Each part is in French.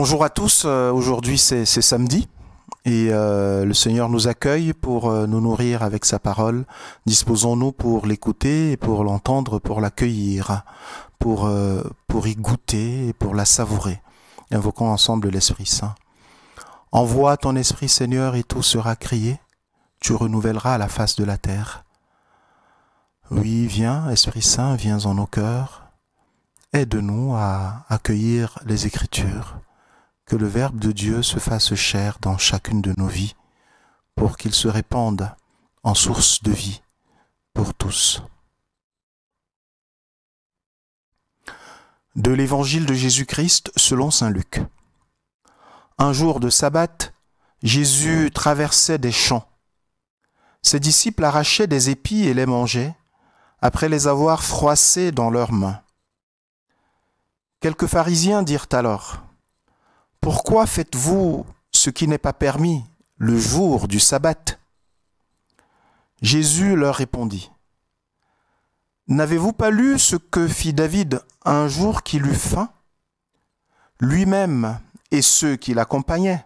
Bonjour à tous, euh, aujourd'hui c'est samedi et euh, le Seigneur nous accueille pour euh, nous nourrir avec sa parole. Disposons-nous pour l'écouter et pour l'entendre, pour l'accueillir, pour, pour y goûter et pour la savourer. Invoquons ensemble l'Esprit Saint. Envoie ton Esprit Seigneur et tout sera crié. Tu renouvelleras la face de la terre. Oui, viens, Esprit Saint, viens en nos cœurs. Aide-nous à accueillir les Écritures que le Verbe de Dieu se fasse chair dans chacune de nos vies, pour qu'il se répande en source de vie pour tous. De l'Évangile de Jésus-Christ selon Saint Luc. Un jour de sabbat, Jésus traversait des champs. Ses disciples arrachaient des épis et les mangeaient, après les avoir froissés dans leurs mains. Quelques pharisiens dirent alors, pourquoi faites-vous ce qui n'est pas permis le jour du sabbat Jésus leur répondit, N'avez-vous pas lu ce que fit David un jour qu'il eut faim, lui-même et ceux qui l'accompagnaient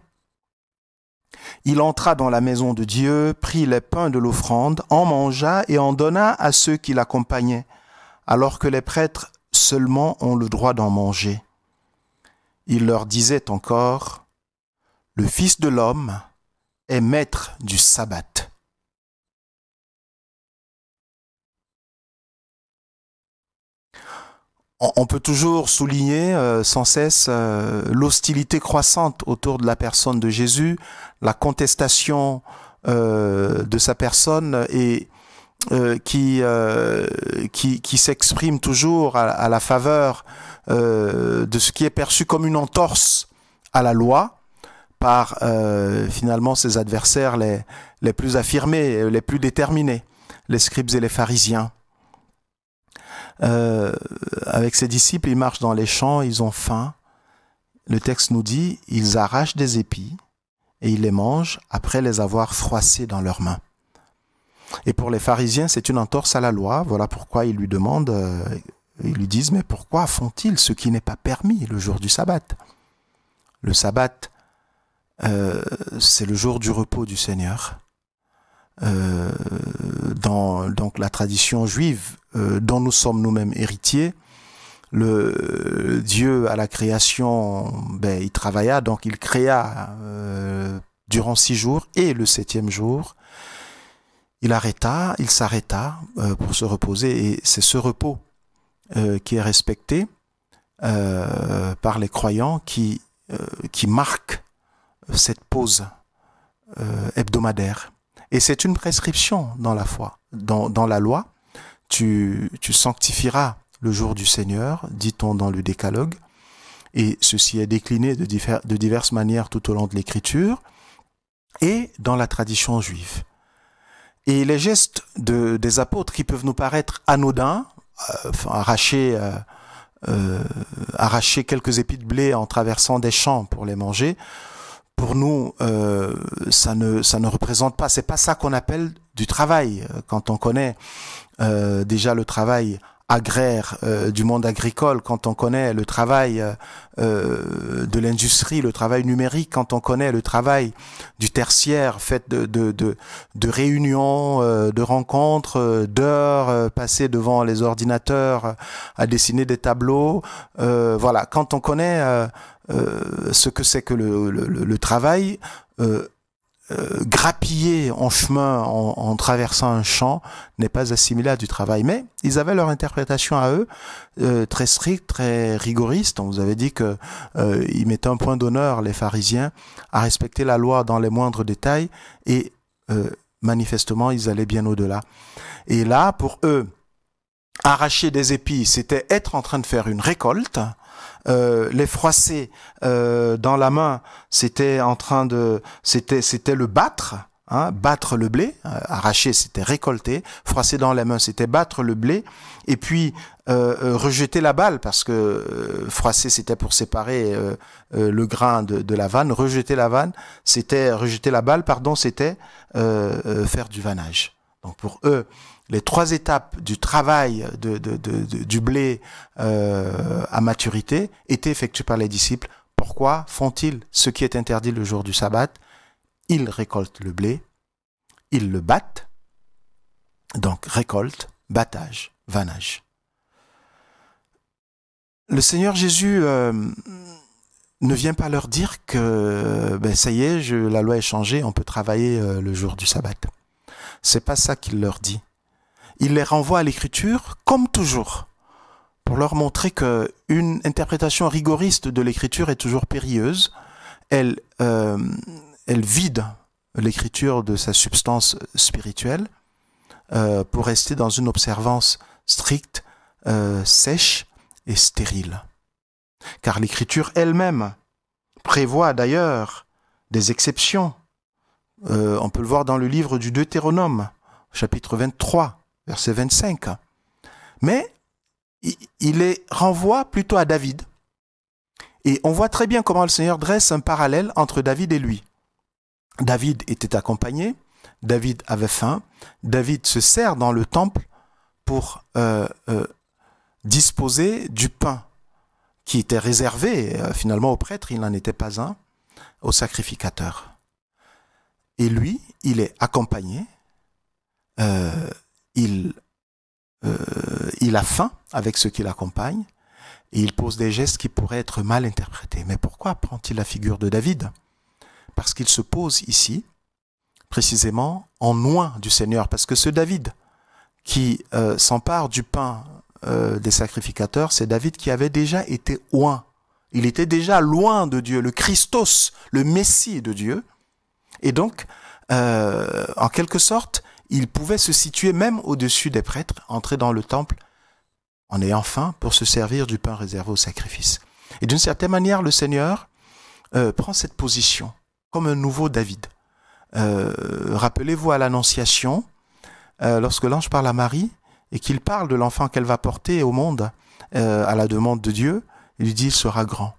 il entra dans la maison de Dieu, prit les pains de l'offrande, en mangea et en donna à ceux qui l'accompagnaient, alors que les prêtres seulement ont le droit d'en manger il leur disait encore, Le Fils de l'homme est maître du sabbat. On peut toujours souligner euh, sans cesse euh, l'hostilité croissante autour de la personne de Jésus, la contestation euh, de sa personne et euh, qui, euh, qui, qui s'exprime toujours à, la faveur euh, de ce qui est perçu comme une entorse à la loi par finalement ses adversaires les, les plus affirmés, les plus déterminés, les scribes et les pharisiens. avec ses disciples, ils marchent dans les champs, ils ont faim. Le texte nous dit, ils arrachent des épis et ils les mangent après les avoir froissés dans leurs mains. Et pour les pharisiens, c'est une entorse à la loi. Voilà pourquoi ils lui demandent, euh, ils lui disent, mais pourquoi font-ils ce qui n'est pas permis le jour du sabbat Le sabbat, euh, c'est le jour du repos du Seigneur. Euh, dans donc la tradition juive dont nous sommes nous-mêmes héritiers, le Dieu à la création, ben, il travailla, donc il créa durant six jours et le septième jour. Il arrêta, il s'arrêta euh, pour se reposer, et c'est ce repos euh, qui est respecté euh, par les croyants qui, qui marque cette pause hebdomadaire. Et c'est une prescription dans la foi, dans, la loi. Tu, sanctifieras le jour du Seigneur, dit-on dans le décalogue. Et ceci est décliné de, de diverses manières tout au long de l'écriture et dans la tradition juive. Et les gestes des apôtres qui peuvent nous paraître anodins, euh, arracher, euh, euh, quelques épis de blé en traversant des champs pour les manger, pour nous, ça, ne, ça ne représente pas, c'est pas ça qu'on appelle du travail. Quand on connaît déjà le travail agraire euh, du monde agricole, quand on connaît le travail euh, euh, de l'industrie, le travail numérique, quand on connaît le travail du tertiaire fait de, de, de, réunions, de rencontres, d'heures passées devant les ordinateurs à dessiner des tableaux, voilà, quand on connaît ce que c'est que le, le, le travail, euh, euh, grappiller en chemin en, traversant un champ n'est pas assimilé à du travail. Mais ils avaient leur interprétation à eux, euh, très stricte, très rigoriste. On vous avait dit que euh, ils mettaient un point d'honneur, les pharisiens, à respecter la loi dans les moindres détails et manifestement, ils allaient bien au-delà. Et là, pour eux, arracher des épis, c'était être en train de faire une récolte, euh, les froisser euh, dans la main, c'était en train de, c'était, c'était le battre. Hein, battre le blé, euh, arracher c'était récolter, froisser dans la main c'était battre le blé, et puis rejeter la balle parce que froisser c'était pour séparer le grain de, de, la vanne, rejeter la vanne c'était rejeter la balle, pardon c'était faire du vanage. Donc pour eux les trois étapes du travail du blé euh, à maturité étaient effectuées par les disciples. Pourquoi font-ils ce qui est interdit le jour du sabbat Ils récoltent le blé, ils le battent, donc récolte, battage, vanage. Le Seigneur Jésus euh, ne vient pas leur dire que ben, ça y est, je, la loi est changée, on peut travailler euh, le jour du sabbat. C'est pas ça qu'il leur dit il les renvoie à l'écriture comme toujours, pour leur montrer qu'une interprétation rigoriste de l'écriture est toujours périlleuse. Elle, euh, vide l'écriture de sa substance spirituelle euh, pour rester dans une observance stricte, euh, sèche et stérile. Car l'écriture elle-même prévoit d'ailleurs des exceptions. on peut le voir dans le livre du Deutéronome, chapitre 23, verset 25. Mais il les renvoie plutôt à David. Et on voit très bien comment le Seigneur dresse un parallèle entre David et lui. David était accompagné, David avait faim, David se sert dans le temple pour euh, euh, disposer du pain qui était réservé euh, finalement aux prêtres, il n'en était pas un, au sacrificateur. Et lui, il est accompagné, euh, il, a faim avec ceux qui l'accompagnent et il pose des gestes qui pourraient être mal interprétés. Mais pourquoi prend-il la figure de David Parce qu'il se pose ici, précisément, en loin du Seigneur. Parce que ce David qui euh, s'empare du pain euh, des sacrificateurs, c'est David qui avait déjà été loin. Il était déjà loin de Dieu, le Christos, le Messie de Dieu. Et donc, en quelque sorte, il pouvait se situer même au-dessus des prêtres, entrer dans le temple en ayant faim pour se servir du pain réservé au sacrifice. Et d'une certaine manière, le Seigneur euh, prend cette position comme un nouveau David. Euh, rappelez-vous à l'Annonciation, euh, lorsque l'ange parle à Marie et qu'il parle de l'enfant qu'elle va porter au monde à la demande de Dieu, il lui dit, il sera grand.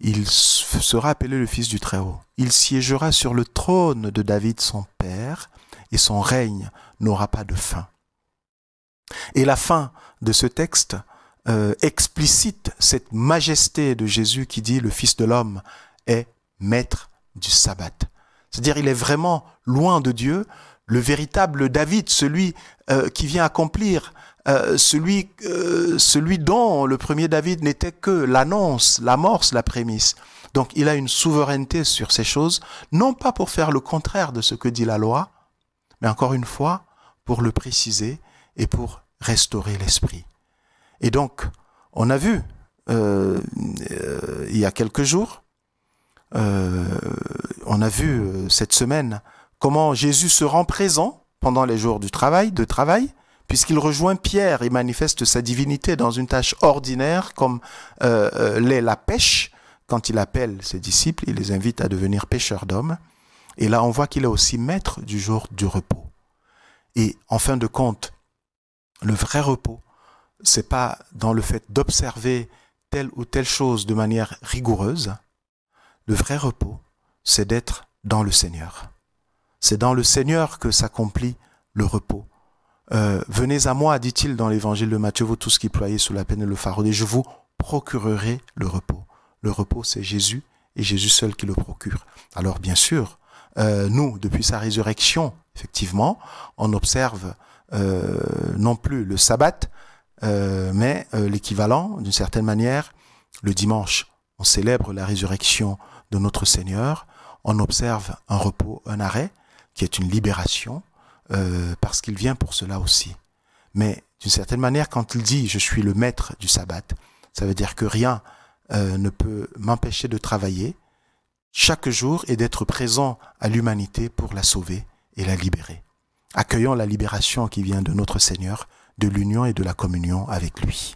Il sera appelé le Fils du Très-Haut. Il siégera sur le trône de David, son père et son règne n'aura pas de fin. Et la fin de ce texte euh, explicite cette majesté de Jésus qui dit le Fils de l'homme est maître du sabbat. C'est-à-dire il est vraiment loin de Dieu, le véritable David, celui euh, qui vient accomplir, euh, celui, celui dont le premier David n'était que l'annonce, l'amorce, la prémisse. Donc il a une souveraineté sur ces choses, non pas pour faire le contraire de ce que dit la loi, mais encore une fois, pour le préciser et pour restaurer l'esprit. Et donc, on a vu euh, euh, il y a quelques jours, euh, on a vu cette semaine comment Jésus se rend présent pendant les jours du travail, de travail, puisqu'il rejoint Pierre et manifeste sa divinité dans une tâche ordinaire comme l'est la pêche. Quand il appelle ses disciples, il les invite à devenir pêcheurs d'hommes. Et là, on voit qu'il est aussi maître du jour du repos. Et en fin de compte, le vrai repos, c'est pas dans le fait d'observer telle ou telle chose de manière rigoureuse. Le vrai repos, c'est d'être dans le Seigneur. C'est dans le Seigneur que s'accomplit le repos. Euh, venez à moi, dit-il dans l'évangile de Matthieu, vous tous qui ployez sous la peine et le fardeau, et je vous procurerai le repos. Le repos, c'est Jésus et Jésus seul qui le procure. Alors bien sûr, euh, nous, depuis sa résurrection, effectivement, on observe euh, non plus le sabbat, euh, mais l'équivalent, d'une certaine manière, le dimanche. On célèbre la résurrection de notre Seigneur, on observe un repos, un arrêt, qui est une libération, parce qu'il vient pour cela aussi. Mais d'une certaine manière, quand il dit ⁇ Je suis le maître du sabbat ⁇ ça veut dire que rien ne peut m'empêcher de travailler, chaque jour est d'être présent à l'humanité pour la sauver et la libérer. Accueillons la libération qui vient de notre Seigneur, de l'union et de la communion avec lui.